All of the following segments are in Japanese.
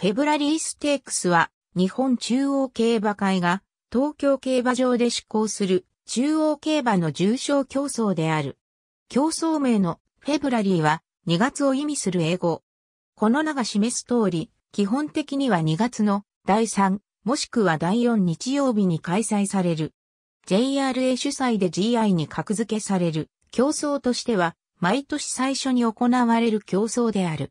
フェブラリーステークスは日本中央競馬会が東京競馬場で施行する中央競馬の重賞競争である。競争名のフェブラリーは2月を意味する英語。この名が示す通り、基本的には2月の第3もしくは第4日曜日に開催される。JRA 主催で GI に格付けされる競争としては毎年最初に行われる競争である。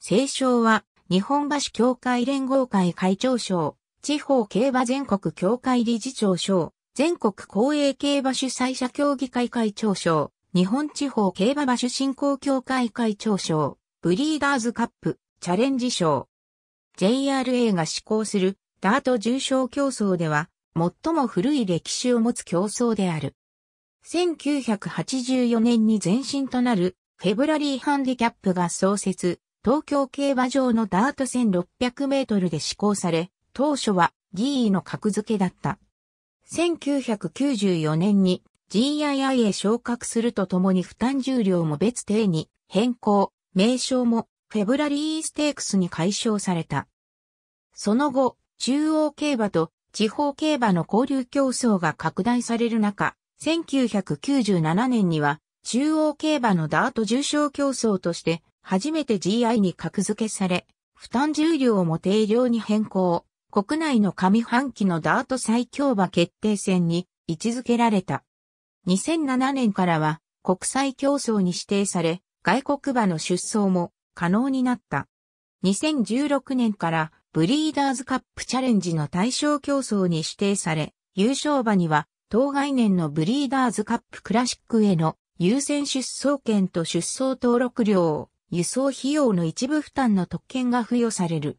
聖称は日本橋協会連合会会長賞、地方競馬全国協会理事長賞、全国公営競馬主催者協議会会長賞、日本地方競馬馬主振興協会会長賞、ブリーダーズカップ、チャレンジ賞。JRA が施行するダート重賞競争では、最も古い歴史を持つ競争である。1984年に前身となるフェブラリーハンディキャップが創設、東京競馬場のダート1600メートルで施行され、当初はギーの格付けだった。1994年に GII へ昇格するとともに負担重量も別定に変更、名称もフェブラリーステークスに解消された。その後、中央競馬と地方競馬の交流競争が拡大される中、1997年には中央競馬のダート重賞競争として初めて GI に格付けされ、負担重量も定量に変更、国内の上半期のダート最強馬決定戦に位置づけられた。2007年からは国際競争に指定され、外国馬の出走も可能になった。2016年からブリーダーズカップチャレンジの対象競争に指定され、優勝馬には当該年のブリーダーズカップクラシックへの優先出走権と出走登録料を輸送費用の一部負担の特権が付与される。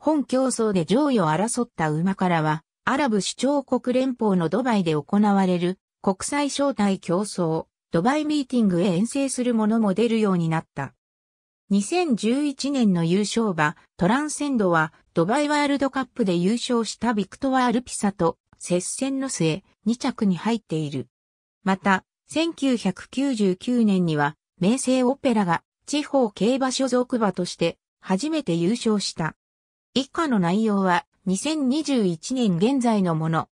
本競争で上位を争った馬からは、アラブ首長国連邦のドバイで行われる国際招待競争、ドバイミーティングへ遠征するものも出るようになった。2011年の優勝馬、トランセンドは、ドバイワールドカップで優勝したビクトワールピサと接戦の末、2着に入っている。また、1999年には、名声オペラが地方競馬所属馬として初めて優勝した。以下の内容は2021年現在のもの。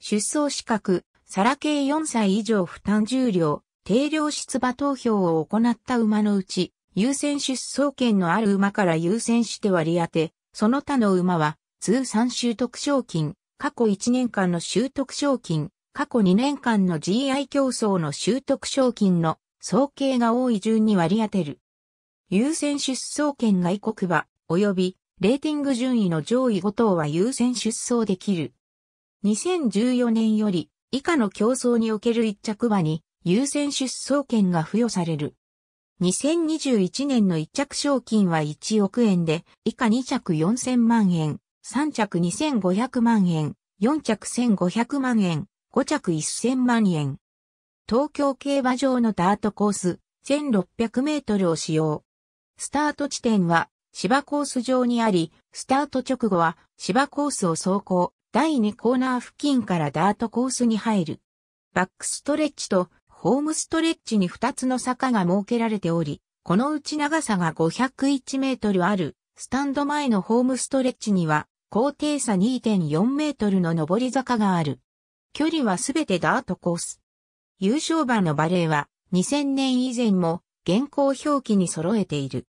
出走資格、サラ系4歳以上負担重量、定量出馬投票を行った馬のうち、優先出走権のある馬から優先して割り当て、その他の馬は、通算習得賞金、過去1年間の習得賞金、過去2年間の GI 競争の習得賞金の総計が多い順に割り当てる。優先出走権外国馬、及び、レーティング順位の上位5等は優先出走できる。2014年より、以下の競争における1着馬に、優先出走権が付与される。2021年の1着賞金は1億円で、以下2着4000万円、3着2500万円、4着1500万円、5着1000万円。東京競馬場のダートコース、1600メートルを使用。スタート地点は芝コース上にあり、スタート直後は芝コースを走行、第2コーナー付近からダートコースに入る。バックストレッチとホームストレッチに2つの坂が設けられており、このうち長さが501メートルある、スタンド前のホームストレッチには、高低差2.4メートルの上り坂がある。距離はすべてダートコース。優勝馬のバレーは、2000年以前も、現行表記に揃えている。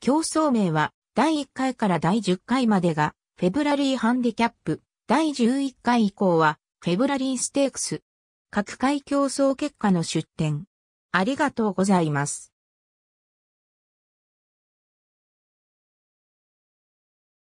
競争名は、第1回から第10回までが、フェブラリーハンディキャップ、第11回以降は、フェブラリーステークス。各回競争結果の出展。ありがとうございます。